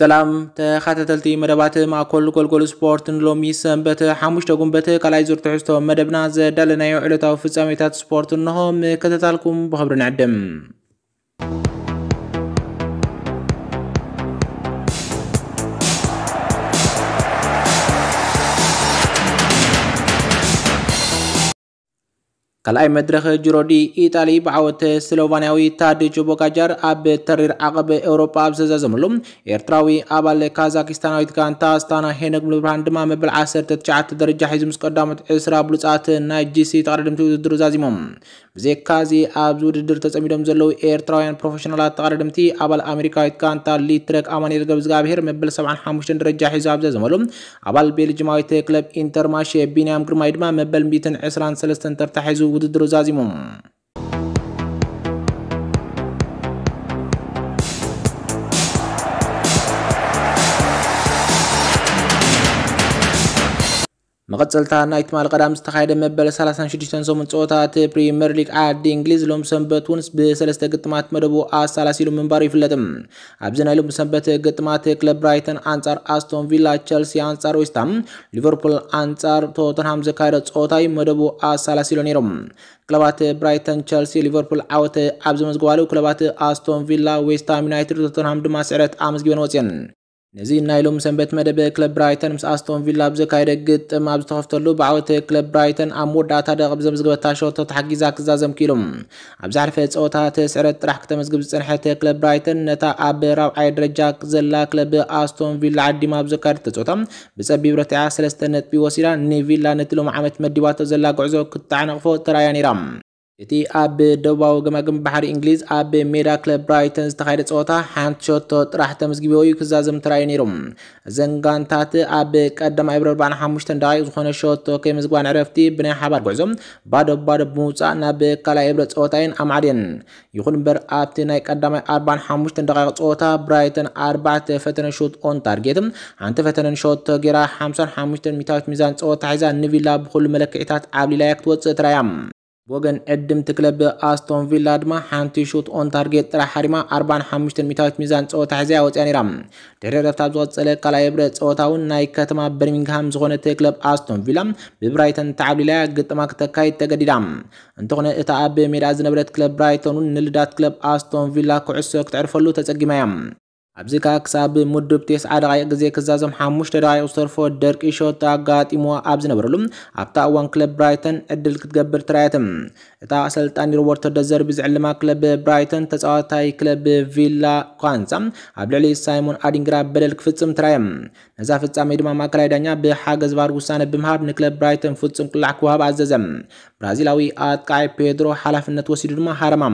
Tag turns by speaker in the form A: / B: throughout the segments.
A: ሰላም ተኸታተልቲ መደባት ማእከል ጎልጎል ስፖርት ንሎሚ ሰንበት ሓሙሽተ ጉንበት ካልኣይ ዙር ትሕዝቶ መደብና ዘዳለናዮ ዕለታዊ ፍጻሜታት ስፖርት እንሆ ምክትታልኩም ብክብሪ ንዕድም ካልኣይ መድረኽ ጅሮዲ ኢጣሊ ብዓወት ስሎቫንያዊ ታድጅ ቦጋጃር ኣብ ተሪር ዓቐብ ኤውሮጳ ኣብ ዝተዛዘመሉ ኤርትራዊ ኣባል ካዛኪስታናዊት ጋንታ ኣስታና ሄነግ ምብርሃን ድማ መበል 19 ደረጃ ሒዙ ምስ ቀዳሞት 20 ብሉፃት ናይ ጂሲ ተቐዳድምቲ ውድድር ዛዚሞም ብዘካዚ ኣብዚ ውድድር ተፀሚዶም ዘለዉ ኤርትራውያን ፕሮፌሽናላት ተቐዳድምቲ ኣባል ኣሜሪካዊት ጋንታ ሊትረክ ኣማኒኤል ገብዝጋብሔር መበል 75 ደረጃ ሒዙ ኣብ ዘዘመሉ ኣባል ቤልጅማዊት ክለብ ኢንተርማሽ ቢንያም ግርማይ ድማ መበል 123 ተርታ ሒዙ ውድድር አዛዚሞም መቐፀልታ ናይቲ ማል ቀዳም ዝተኻየደ መበለ 36 ሰሙን ፀወታት ፕሪምየር ሊግ ዓዲ እንግሊዝ ሎም ሰንበት ውንስ ብሰለስተ ግጥማት መደቡ ኣሳላሲሉ ምንባሩ ይፍለጥ ኣብዚ ናይ ሎም ሰንበት ግጥማት ክለብ ብራይተን ኣንጻር ኣስቶን ቪላ፣ ቸልሲ ኣንጻር ዌስታም፣ ሊቨርፑል ኣንጻር ቶተንሃም ዘካየደ ፀወታ እዩ መደቡ ኣሳላሲሉ ነይሮም። ክለባት ብራይተን፣ ቸልሲ፣ ሊቨርፑል ዓወት ኣብ ዘመዝግባሉ ክለባት ኣስቶን ቪላ፣ ዌስትሃም ዩናይትድ፣ ቶተንሃም ድማ ስዕረት ኣመዝጊበን ወፅን ነዚ ናይ ሎሚ ሰንበት መደብ ክለብ ብራይተን ምስ ኣስቶን ቪላ ኣብ ብዘካየደ ግጥም ኣብ ዝተኸፍተሉ ብዓወት ክለብ ብራይተን ኣብ መወዳእታ ደቕብ ዘምዝግበታ ሸወቶ ተሓጊዛ ክዛዘም ክኢሎም ኣብ ዝሓልፈ ፀወታ ስዕረት ጥራሕ ክተመዝግብ ዝፅንሐት ክለብ ብራይተን ነታ ኣብ ራብዓይ ደረጃ ዘላ ክለብ ኣስቶን ቪላ ዓዲማ ኣብ ዘካየደ ተፀወታ ብፀቢብ ረትያ ሰለስተ ነጥቢ ወሲዳ ንቪላ ነቲ ሎም ዓመት መዲባቶ ዘላ ጉዕዞ ክትዓነቕፎ ተራያ ነይራ እቲ ኣብ ደቡባዊ ገማግም ባሕሪ እንግሊዝ ኣብ ሜዳ ክለብ ብራይተን ዝተኻየደ ፀወታ ሓንቲ ሸቶ ጥራሕ ተመዝጊቦ እዩ ክዛዘም ተራእዩ ነይሮም እዘን ጋንታት ኣብ ቀዳማይ ብሪ 45 ደቂቕ ዝኾነ ሸቶ ከይምዝግባን ንዕረፍቲ ብናይ ሓባር ጉዕዞም ባዶ ባዶ ብምውፃእ ናብ ካልኣይ ብረ ፀወታየን ኣማዕድየን ይኹን እምበር ኣብቲ ናይ ቀዳማይ 45 ደቂቕ ፀወታ ብራይተን ኣርባዕተ ፈተነ ሹት ኦን ታርጌት ሓንቲ ፈተነን ሸቶ ጌራ 55 ሚታዊት ሚዛን ፀወታ ሒዛ ንቪላ ብኩሉ መለክዒታት ኣብ ክትወፅእ ትራያ ወገን ዕድምቲ ክለብ ኣስቶን ቪላ ድማ ሓንቲ ሹት ኦን ታርጌት ጥራሕ ሓሪማ 45 ሚታዊት ሚዛን ፀወታ ሒዛ ወፅያ ነይራ ድሕሪ ረፍታ ዝቐፀለ ካልኣይ ብረ ፀወታ እውን ናይ ከተማ በርሚንግሃም ዝኾነት ክለብ ኣስቶን ቪላ ብብራይተን ተዓብሊላ ግጥማ ክተካይድ ተገዲዳ እንተኾነ እታ ኣብ ሜዳ ዝነበረት ክለብ ብራይተን እውን ንልዳት ክለብ ኣስቶን ቪላ ኩዕሶ ክትዕርፈሉ ተፀጊማ እያ ኣብዚ ከዓ ክሳብ ምዱብ 90 ደቂቕ ግዜ ክዛዞም ሓሙሽተ ደቂቕ ዝተርፎ ደርቂ ሾት ኣጋጢሞ ኣብ ዝነበረሉ ኣብታ እዋን ክለብ ብራይተን ዕድል ክትገብር ትራየትም እታ ኣሰልጣኒ ሮበርቶ ደዘርቢ ዝዕልማ ክለብ ብራይተን ተፃዋታይ ክለብ ቪላ ኳንሳ ኣብ ልዕሊ ሳይሞን ኣዲንግራ በደል ክፍፅም ተራየ ነዛ ፍጻሜ ድማ ማእከላይ ዳኛ ብሓገዝ ባር ውሳነ ብምሃብ ንክለብ ብራይተን ፍፁም ቅላዕ ክውሃብ ኣዘዘ ብራዚላዊ ኣጥቃይ ፔድሮ ሓላፍነት ወሲዱ ድማ ሃረማ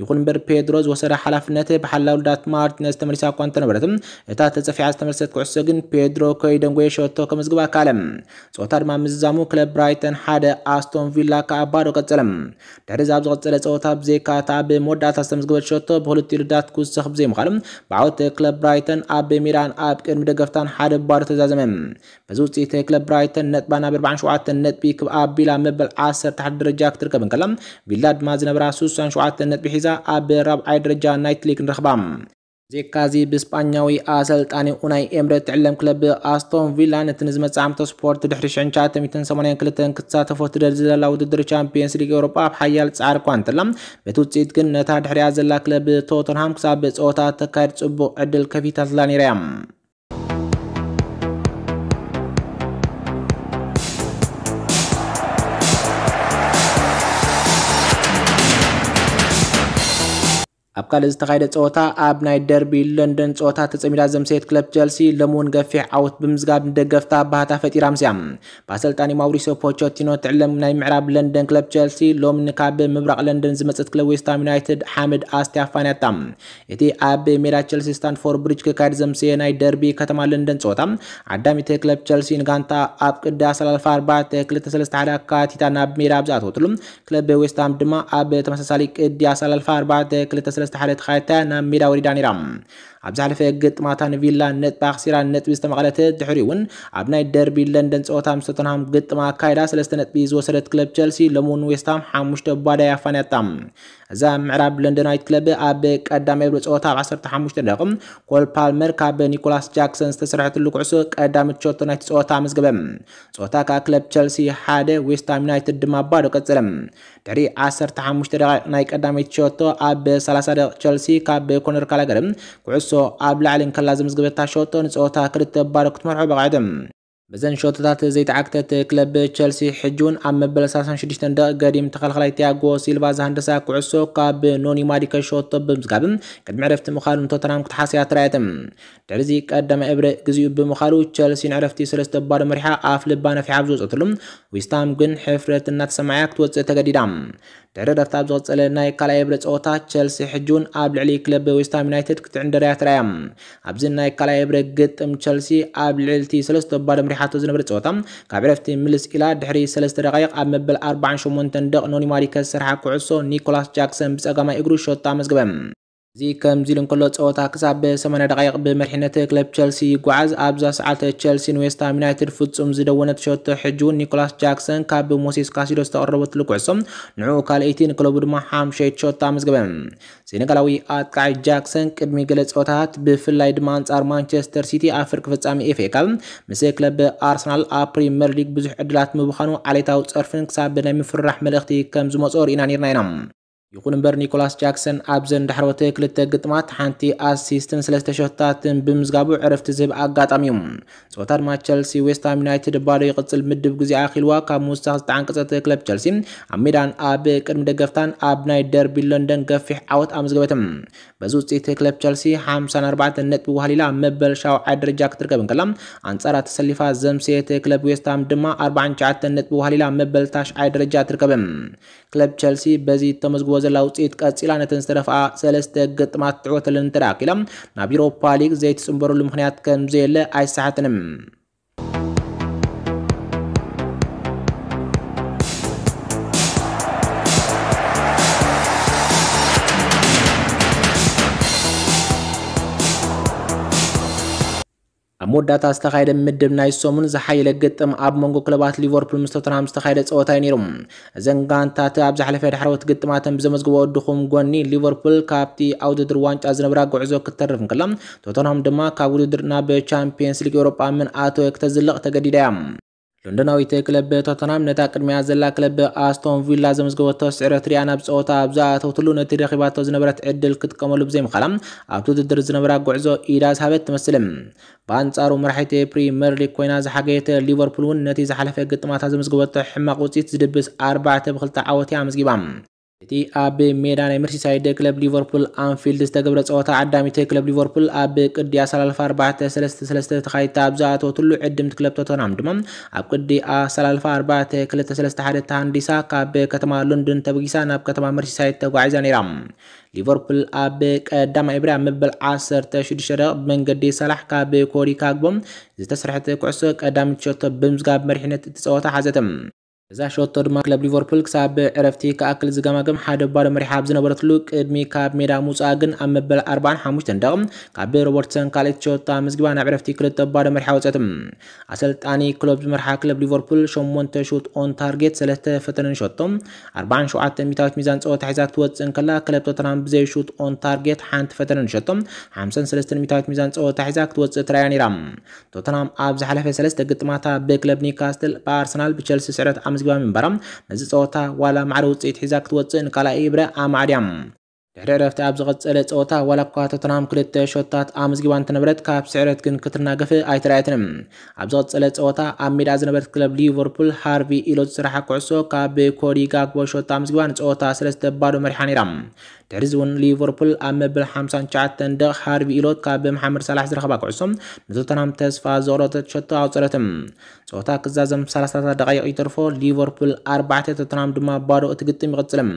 A: ይኹን እምበር ፔድሮ ዝወሰደ ሓላፍነት ብሓላውልዳት ማርቲነዝ ተመሊሳ ኮንተ ነበረትም እታ ተፀፊዓ ዝተመልሰት ኩዕሶ ግን ፔድሮ ኮይደን ጎየ ሸቶ ከምዝግባ ኣካለ ፀወታ ድማ ምዝዛሙ ክለብ ብራይተን ሓደ ኣስቶን ቪላ ከዓ ባዶ ቀፀለ ድሕሪ ዛብ ዝቐፀለ ፀወታ ብዘይካ እታ ብመወዳእታ ዝተመዝገበት ሸቶ ብክልቲኡ ልዳት ክውስኽ ብዘይምዃል ብዓወት ክለብ ብራይተን ኣብ ሜዳን ኣብ ቅድሚ ደገፍታን ሓደ ባዶ ተዛዘመ በዚ ውፅኢት ክለብ ብራይተን ነጥባ ናብ 47 ነጥቢ ክብኣ ቢላ መበል 11 ደረጃ ክትርከብን ከላ ቪላ ድማ ዝነበራ 67 ነጥቢ ሒዛ ኣብ ራብዓይ ደረጃ ናይት ሊግ ንረኽባ ዜካዚ ብስጳኛዊ ኣሰልጣኒ ኡናይ ኤምረ ትዕለም ክለብ ኣስቶን ቪላ ነቲ ንዝመፃዕምቶ ስፖርት ድሕሪ 982 ክትሳተፎ ትደሊ ዘላ ውድድር ቻምፒየንስ ሊግ ኤውሮጳ ኣብ ሓያል ፃዕሪ እኳ እንተላ በቲ ውፅኢት ግን ነታ ድሕሪያ ዘላ ክለብ ቶተንሃም ክሳብ ፀወታ ተካየድ ፅቡቅ ዕድል ከፊታ ስላ ነይራ እያ ኣብ ካልእ ዝተኻየደ ፀወታ ኣብ ናይ ደርቢ ለንደን ፀወታ ተፀሚዳ ዘምሰየት ክለብ ቸልሲ ሎሚ ገፊሕ ዓወት ብምዝጋብ ንደገፍታ ባህታ ፈጢራ ምስያ ብኣሰልጣኒ ማውሪሶ ፖቾቲኖ ትዕለም ናይ ምዕራብ ለንደን ክለብ ቸልሲ ሎም ንካብ ምብራቅ ለንደን ዝመፀት ክለብ ዌስትሃም ዩናይትድ ሓምድ ኣስቲያፋንያታ እቲ ኣብ ሜዳ ቸልሲ ስታንፎርድ ብሪጅ ክካየድ ዘምሰየ ናይ ደርቢ ከተማ ለንደን ፀወታ ዓዳሚት ክለብ ቸልሲ ንጋንታ ኣብ ቅዲ ኣሰላለፋ 4 231 ካቲታ ናብ ሜዳ ብዝኣተወትሉ ክለብ ዌስትሃም ድማ ኣብ ተመሳሳሊ ቅዲ ኣሰላለፋ 4 2 سلسة حالات خاتا نام ميلا وريداني ኣብ ዝሓለፈ ግጥማታን ቪላን ነጥቢ ኣኽሲራን ነጥቢ ዝተመቐለተ ድሕሪ እውን ኣብ ናይ ደርቢ ለንደን ፀወታ ምስ ቶተንሃም ግጥማ ኣካይዳ ሰለስተ ነጥቢ ዝወሰደት ክለብ ቸልሲ ሎሙን ዌስትሃም ሓሙሽተ ባዳይ ኣፋንያጣ እዛ ምዕራብ ለንደናዊት ክለብ ኣብ ቀዳማይ ብሎ ፀወታ ኣብ 15 ደቂ ኮል ፓልመር ካብ ኒኮላስ ጃክሰን ዝተሰርሐትሉ ኩዕሶ ቀዳሚ ሸቶ ናይቲ ፀወታ መዝገበ ፀወታ ካብ ክለብ ቸልሲ ሓደ ዌስትሃም ዩናይትድ ድማ ባዶ ቀፅለ ድሕሪ 15 ደቂቕ ናይ ቀዳመይቲ ሸቶ ኣብ 30 ደቂቕ ቸልሲ ካብ ኮነር ካላገር ኩዕሶ ኩዕሶ ኣብ ላዕሊ ከላ ዘምዝግበታ ሸውጦ ንፀወታ ክልተ ባዶ ክትመርሖ በቓዕትም በዘን ሸውቶታት ዘይተዓክተት ክለብ ቸልሲ ሕጂ እውን ኣብ መበል 36 ደቂ ገዲም ተኸልኸላይ ቲያጎ ሲልቫ ዝሃንደሳ ኩዕሶ ካብ ኖኒ ማዲከ ሸወቶ ብምዝጋብ ቅድሚ ዕረፍቲ ምዃኑ ንቶተናም ክትሓስያ ትረኣየት ድሕሪዚ ቀዳማ እብሪ ግዜኡ ብምኻሉ ቸልሲ ንዕረፍቲ ሰለስተ ባዶ መሪሓ ኣፍ ልባ ነፊሓ ብዝወፀትሉ ዊስታም ግን ሕፍረት እናተሰማያ ክትወፅእ ተገዲዳ تردفتاب زود سلناي كلاي برتسوتا تشيلسي حجون قبل علي كلب ويست هام يونايتد كتعند ريات رايم ابزناي كلاي برقت ام تشيلسي قبل علتي سلست بعد مريحاتو زنبر تسوتا كابرفتي ملس الى دحري سلست دقائق اب مبل 48 دق نوني ماريكس سرحا كعصو نيكولاس جاكسون بصقما اجرو شوطا مسغبم እዚ ከምዚ ኢሉ እንከሎ ፀወታ ክሳብ በ80 ደቂቕ ብመድሕነት ክለብ ቸልሲ ይጓዓዝ ኣብዛ ሰዓልተ ቸልሲን ዌስትሃም ዩናይትድ ፍጹም ዝደወነት ሸቶ ሕጂ እውን ኒኮላስ ጃክሰን ካብ ሞሴስ ካሲዶ ዝተቐረበትሉ ኩዕሶም ንዕኡ ካልአይቲ ንክለቡ ድማ ሓምሸይት ሸቶ ኣመዝገበ ሴነጋላዊ ኣጥቃዒ ጃክሰን ቅድሚ ገለ ፀወታት ብፍላይ ድማ ኣንጻር ማንቸስተር ሲቲ ኣብ ፍርቂ ፍጻሜ ኤፍኤ ካብ ምስ ክለብ ኣርሰናል ኣብ ፕሪምየር ሊግ ብዙሕ ዕድላት ምብኻኑ ዓሌታዊ ፀርፍን ክሳብ ብናይ ምፍራሕ መልእኽቲ ከም ዝመፁ ርኢና ነርና ኢና ይኹን እምበር ኒኮላስ ጃክሰን ኣብ ዘንዳሕረወተ ክልተ ግጥማት ሓንቲ ኣሲስትን ሰለስተ ሸታትን ብምዝጋቡ ዕረፍቲ ዝህብ ኣጋጣሚ እዩ ፆታ ድማ ቸልሲ ዌስትሃም ዩናይትድ ባዶ ይቕፅል ምድብ ግዜ ኣኺልዋ ካብ ምውሳኽ ዝተዓንቀፀት ክለብ ቸልሲ ኣብ ሜዳን ኣብ ቅድሚ ደገፍታን ኣብ ናይ ደርቢ ለንደን ገፊሕ ዓወት ኣመዝገበት በዚ ውፅኢት ክለብ ቸልሲ 54 ነጥቢ ዋህሊላ መበል ሻውዓይ ደረጃ ክትርከብ ንከላ ኣንጻራ ተሰሊፋ ዘምሴየት ክለብ ዌስትሃም ድማ 49 ነጥቢ ዋህሊላ መበል ታሽዓይ ደረጃ ትርከብ ክለብ ቸልሲ በዚ ተመዝግቦ ዘላ ውፅኢት ቀፂላ ነተን ዝተደፍኣ ሰለስተ ግጥማት ትዕወተለን እንተ ደኣ ኪሎም ናብ ዩሮፓ ሊግ ዘይትፅንበሩሉ ምክንያት ከምዘየለ ኣይሰሓትንም መወዳእታ ዝተኻየደ ምድብ ናይ ሶሙን ዝሓየለ ግጥም ኣብ መንጎ ክለባት ሊቨርፑል ምስ ቶተንሃም ዝተኻየደ ፀወታ እዩ ነይሩ እዘን ጋንታት ኣብ ዝሓለፈ ድሕረወት ግጥማተን ብዘመዝግቦ ወድኹም ጎኒ ሊቨርፑል ካብቲ ኣብ ውድድር ዋንጫ ዝነበራ ጉዕዞ ክትተርፍ ንከላ ቶተንሃም ድማ ካብ ውድድር ናብ ቻምፒየንስ ሊግ ኤውሮጳ ምን ኣተወ ክተዝልቕ ተገዲዳ እያ لندناوی تا کلب تاتنام نتاکر میازل کلب آستون ویلا زمزگوت سعرت ریان بسوت ابزات وطلون تریخیبات زنبرت عدل کت کمال بزیم خلم عبتو در زنبرا گعزو ایراز هابت مسلم بانصارو مرحیت پریمیر لیگ ኮይና ዝሓገየተ ሊቨርፑል እውን ነቲ ዝሓለፈ ግጥማታ ዘምዝገበቶ ሕማቅ ውፅኢት ዝድብስ ኣርባዕተ ብክልተ ዓወት ኣመዝጊባ እቲ ኣብ ሜዳ ናይ መርሲሳይድ ክለብ ሊቨርፑል ኣንፊልድ ዝተገብረ ፀወታ ዓዳሚት ክለብ ሊቨርፑል ኣብ ቅዲ ኣሰላልፋ 433 ተኻይታ ኣብ ዝኣተወትሉ ዕድምቲ ክለብ ቶተናም ድማ ኣብ ቅዲ ኣሰላልፋ 4231 ተሃንዲሳ ካብ ከተማ ሎንዶን ተበጊሳ ናብ ከተማ መርሲሳይድ ተጓዒዛ ነይራ ሊቨርፑል ኣብ ቀዳማ ኤብርያ መበል 16 ደቂ ብመንገዲ ሰላሕ ካብ ኮዲ ካግቦም ዝተስርሐት ኩዕሶ ቀዳሚት ሸቶ ብምዝጋብ መሪሕነት እቲ ፀወታ ሓዘትም እዛ ሸቶ ድማ ክለብ ሊቨርፑል ክሳብ ዕረፍቲ ክኣክል ዝገማግም ሓደ ባዶ መሪሓብ ዝነበረትሉ ቅድሚ ካብ ሜዳ ምውፃእ ግን ኣብ መበል 45 ደቕም ካብ ሮበርትሰን ካልኦት ሸወታ ምዝግባ ናብ ዕረፍቲ ክልተ ባዶ መሪሓ ወፀት ኣሰልጣኒ ክሎብ ዝመርሓ ክለብ ሊቨርፑል 8 ሹት ኦን ታርጌት 3 ፈተነን ሸቶ 47 ሚታዊት ሚዛን ፀወታ ሒዛ ክትወፅእን ከላ ክለብ ቶተናም ብዘይ ሹት ኦን ታርጌት ሓንቲ ፈተነን ሸቶ 53 ሚታዊት ሚዛን ፀወታ ሒዛ ክትወፅእ ትራያ ነይራ ቶተናም ኣብ ዝሓለፈ 3 ግጥማታ ብክለብ ኒካስትል ብኣርሰናል ብቸልሲ ስዕረት ተመዝጊባ ምንባራ ነዚ ፀወታ ዋላ ማዕረ ውፅኢት ሒዛ ክትወፅእ ንካልኣይ ብረ ኣማዕድያ ድሕሪ ዕረፍቲ ኣብ ዝቐፀለ ፀወታ ዋላ እኳ ቶተንሃም ክልተ ሾታት ኣመዝጊባ እንተነበረት ካብ ስዕረት ግን ክትናገፍ ኣይተረኣየትንም ኣብ ዝቐፀለ ፀወታ ኣብ ሜዳ ዝነበረት ክለብ ሊቨርፑል ሃርቪ ኢሎ ዝስራሓ ኩዕሶ ካብ ኮዲ ጋግቦ ሾታ ኣመዝጊባ ንፀወታ ሰለስተ ባዶ መሪሓ ነይራ ድሕሪዚ እውን ሊቨርፑል ኣብ መበል 59 ደቕ ሃርቪ ኢሎት ካብ መሓመድ ሳላሕ ዝረኸባ ኩዕሶ ንቶተናም ተስፋ ዘቕሎተ ሸቶ ኣውፅረትም ፀወታ ክዛዘም 30 ደቂቕ ይተርፎ ሊቨርፑል 4 ተተናም ድማ ባዶ እቲ ግጥም ይቕፅልም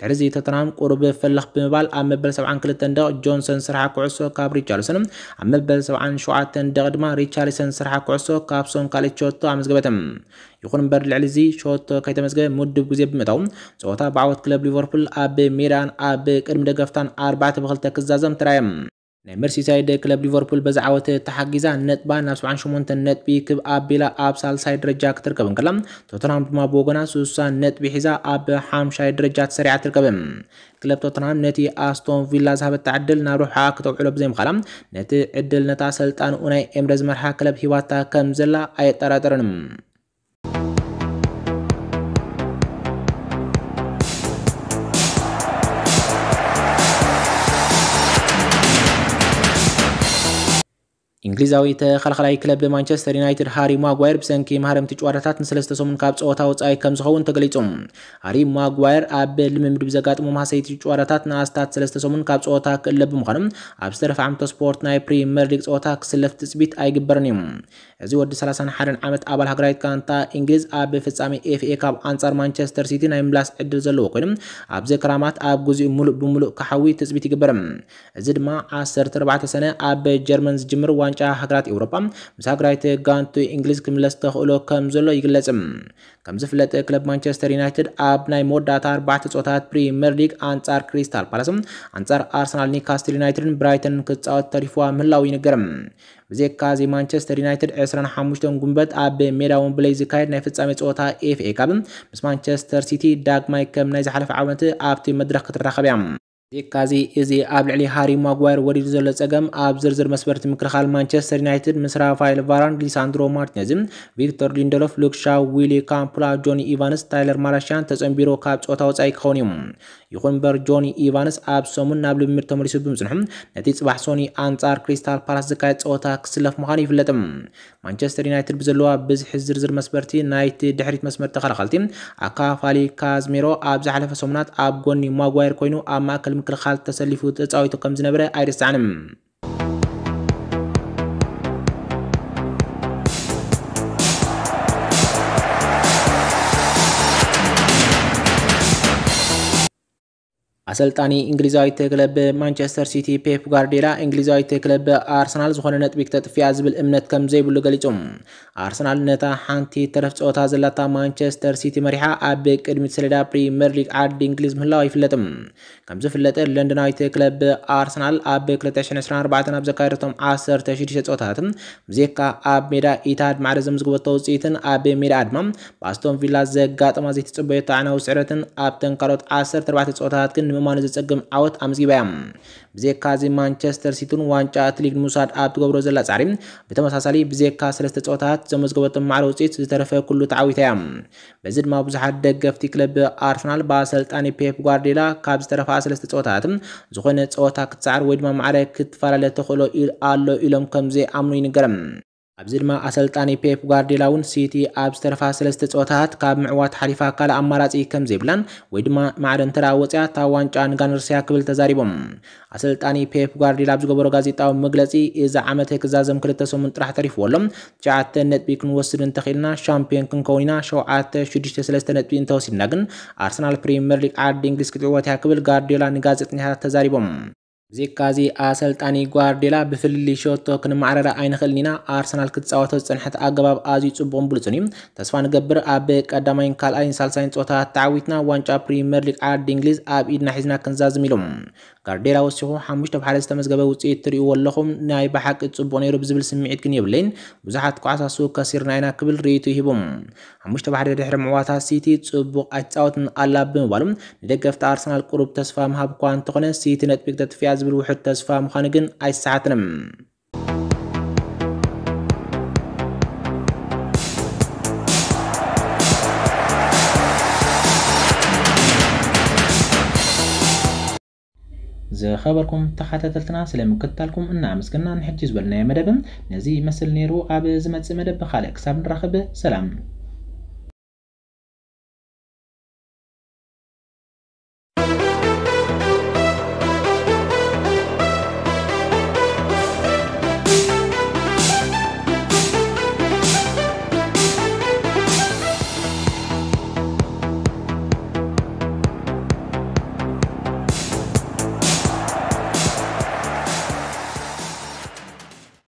A: ድሕሪዚ ተተናም ቁርብ ፈለኽ ብምባል ኣብ መበል 72 ደቕ ጆንሰን ስራሓ ኩዕሶ ካብ ሪቻርሰን ኣብ መበል 77 ደቕ ድማ ሪቻርሰን ስራሓ ኩዕሶ ካብ ሶን ካልእ ሸቶ ኣመዝገበትም ይኹን እምበር ልዕሊ እዚ ሸወቶ ከይተመዝገበ ምድብ ግዜ ብምእታው ፀወታ ብዓወት ክለብ ሊቨርፑል ኣብ ሜዳን ኣብ ቅድሚ ደገፍታን 4 ብ2 ክዛዘም ተራእየ ናይ መርሲሳይድ ክለብ ሊቨርፑል በዛ ዓወት ተሓጊዛ ነጥባ ናብ 78 ነጥቢ ክብ ኣቢላ ኣብ ሳልሳይ ደረጃ ክትርከብ እንከላ ቶተናም ድማ ብወገና ስሳ ነጥቢ ሒዛ ኣብ ሓምሻይ ደረጃ ተሰሪዓ ትርከብ ክለብ ቶተናም ነቲ ኣስቶን ቪላ ዝሃበታ ዕድል ናብ ርሑዓ ክተውዕሎ ብዘይምኻላ ነቲ ዕድል ነታ ሰልጣን ኡናይ ኤምረ ዝመርሓ ክለብ ሂዋታ ከም ዘላ ኣየጠራጠረንም እንግሊዛዊ ተኸላኸላይ ክለብ ማንቸስተር ዩናይትድ ሃሪ ማጓየር ብሰንኪ ማሃረምቲ ጨዋታታትን ንሰለስተ ሰሙን ካብ ፀወታ ወፃኢ ከም ዝኸውን ተገሊጹ ሃሪ ማጓየር ኣብ ልምምድ ብዘጋጥሙ ማሰይቲ ጨዋታታት ንኣስታት ሰለስተ ሰሙን ካብ ፀወታ ክእለ ብምዃኑ ኣብ ዝተረፈ ዓምቶ ስፖርት ናይ ፕሪምየር ሊግ ፀወታ ክስለፍ ትፅቢት ኣይግበርን እዩ እዚ ወዲ 31 ዓመት ኣባል ሃገራዊት ካንታ እንግሊዝ ኣብ ፍጻሜ ኤፍኤ ካብ ኣንጻር ማንቸስተር ሲቲ ናይ ምምላስ ዕድል ዘለዎ ኮይኑ ኣብዚ ክራማት ኣብ ግዚኡ ሙሉእ ብምሉእ ክሓዊ ትፅቢት ይግበር እዚ ድማ 14 ሰነ ኣብ ጀርመን ዝጅምር ዋን ዋንጫ ሃገራት ኤውሮጳ ምስ ሃገራዊት ጋንቱ እንግሊዝ ክምለስ ተኽእሎ ከም ዘሎ ይግለጽ ከም ዝፍለጥ ክለብ ማንቸስተር ዩናይትድ ኣብ ናይ መወዳእታ ኣርባዕተ ፆታት ፕሪምየር ሊግ ኣንጻር ክሪስታል ፓላስ ኣንጻር ኣርሰናል፣ ኒካስትል ዩናይትድን ብራይተን ክጻወት ተሪፏ ምህላው ይንገር። ብዜካ ዚ ማንቸስተር ዩናይትድ 25 ጉንበት ኣብ ሜዳ ወንብለይ ዝካየድ ናይ ፍጻሜ ፀወታ ኤፍኤ ካብ ምስ ማንቸስተር ሲቲ ዳግማይ ከም ናይ ዝሓለፈ ዓመት ኣብቲ መድረክ ክትራኸብ እያ ዜካዚ እዚ ኣብ ልዕሊ ሃሪ ማጓየር ወዲዱ ዘሎ ፀገም ኣብ ዝርዝር መስበርቲ ምክልኻል ማንቸስተር ዩናይትድ ምስ ራፋኤል ቫራን ሊሳንድሮ ማርቲነዝ፣ ቪክቶር ሊንደሎፍ ሉክሻ ዊሊ ካምፕላ ጆኒ ኢቫንስ ታይለር ማላሽያን ተፀንቢሮ ካብ ፆታ ወፃኢ ክኸውን እዩ ይኹን እምበር ጆኒ ኢቫንስ ኣብ ሰሙን ናብ ልምምድ ተመሊሱ ብምፅንሑ ነቲ ፅባሕ ሶኒ ኣንጻር ክሪስታል ፓላስ ዝካየድ ፀወታ ክስለፍ ምዃኑ ይፍለጥ ማንቸስተር ዩናይትድ ብዘለዋ ብዝሒ ዝርዝር መስበርቲ ናይቲ ድሕሪት መስመር ተኸላኸልቲ ኣካፋሊ ካዝሜሮ ኣብ ዝሓለፈ ሰሙናት ኣብ ጎኒ ማጓየር ኮይኑ ኣብ ማእከል مكر خالد تسلفو تصاويتو كم ايرس عنم አሰልጣኒ እንግሊዛዊ ክለብ ማንቸስተር ሲቲ ፔፕ ጓርዲዮላ እንግሊዛዊ ክለብ አርሰናል ዝኾነ ነጥቢ ክተጥፍያ ዝብል እምነት ከም ዘይብሉ ገሊፆም አርሰናል ነታ ሓንቲ ተረፍ ፀወታ ዘላታ ማንቸስተር ሲቲ መሪሓ ኣብ ቅድሚት ሰሌዳ ፕሪምየር ሊግ ዓዲ እንግሊዝ ምህላው ኣይፍለጥም ከም ዝፍለጥ ለንደናዊ ክለብ ኣርሰናል ኣብ 224 ኣብ ዘካየደቶም 16 ፀወታት ብዜካ ኣብ ሜዳ ኢታድ ማዕረ ዘምዝግበ ውፅኢትን ኣብ ሜዳ ኣድማ ብኣስቶን ቪላ ዘጋጠማ ዘይተፀበዮ ተዕናዊ ስዕረትን ኣብተን ካልኦት 14 ፀወታታት ግን ከተማን ዝፀግም ዓወት ኣምዝጊባ ብዜካ እዚ ማንቸስተር ሲቲን ዋንጫ እቲ ሊግ ንምውሳድ ኣብ ትገብሮ ዘላ ጻሪ ብተመሳሳሊ ብዜካ ሰለስተ ፀወታት ዘመዝገበቶ ማዕረ ውፅኢት ዝተረፈ ኩሉ ተዓዊታ እያ በዚ ድማ ብዙሓት ደገፍቲ ክለብ ኣርሰናል ብኣሰልጣኒ ፔፕ ጓርዴላ ካብ ዝተረፋ ሰለስተ ፀወታት ዝኾነ ፀወታ ክትሰዕር ወይ ድማ ማዕረ ክትፈላለ ተኽእሎ ኣሎ ኢሎም ከምዘይ ኣምኑ ይንገረም ኣብዚ ድማ ኣሰልጣኒ ፔፕ ጓርዲዮላ እውን ሲቲ ኣብ ዝተረፋ ሰለስተ ፀወታታት ካብ ምዕዋት ሓሊፋ ካልእ ኣማራፂ ከም ዘይብላን ወይ ድማ ማዕደ ተራ ወፅያ እታ ዋንጫ ንጋንርስያ ክብል ተዛሪቦም ኣሰልጣኒ ፔፕ ኣብ ዝገበሮ ጋዜጣዊ መግለፂ እዚ ዓመተ ክዛዘም ክልተ ሰሙን ጥራሕ ተሪፍዎሎም ትሽዓተ ነጥቢ ክንወስድ እንተኽኢልና ሻምፒዮን ክንከውን ኢና ሸውዓተ ሽዱሽተ ሰለስተ ነጥቢ እንተወሲድና ግን ኣርሰናል ፕሪምየር ሊግ ዓዲ እንግሊዝ ክትዕወት እያ ክብል ጓርዲዮላ ንጋዜጠኛታት ተዛሪቦም ዚካዚ ኣሰልጣኒ ጓርዴላ ብፍልሊ ሸቶ ክንማዕረረ ኣይንኽእልን ኢና ኣርሰናል ክትፃወቶ ዝፅንሐት ኣገባብ ኣዝዩ ፅቡቕን ብሉፅን እዩ ተስፋ ንገብር ኣብ ቀዳማይን ካልኣይን ሳልሳይን ፆታ ተዓዊትና ዋንጫ ፕሪምየር ሊግ ዓዲ እንግሊዝ ኣብ ኢድና ሒዝና ክንዛዝም ኢሎም ጋርዴራ ወሲኹም ሓሙሽተ ብሓደ ዝተመዝገበ ውፅኢት ትርእይዎ ኣለኹም ናይ ብሓቂ ፅቡቅ ነይሩ ብዝብል ስምዒት ግን የብለይን ብዙሓት ክዓሳስቡ ከሲርና ኢና ክብል ርእይቱ ሂቦም ሓሙሽተ ብሓደ ድሕሪ ምዕዋታት ሲቲ ፅቡቅ ኣይትፃወትን ኣላ ብምባሉ ንደገፍቲ ኣርሰናል ቁሩብ ተስፋ ምሃብ እኳ እንተኾነ ሲቲ ነጥቢ ክተጥፍያ ዝብል ውሕድ ተስፋ ምዃኑ ግን ኣይሰዓትንም زي خبركم تحت تلتنا سلام كتالكم إن عمس كنا نحجز بلنا يا مدبن نزي مثل نيرو عبز مدب خالق سابن رخب سلام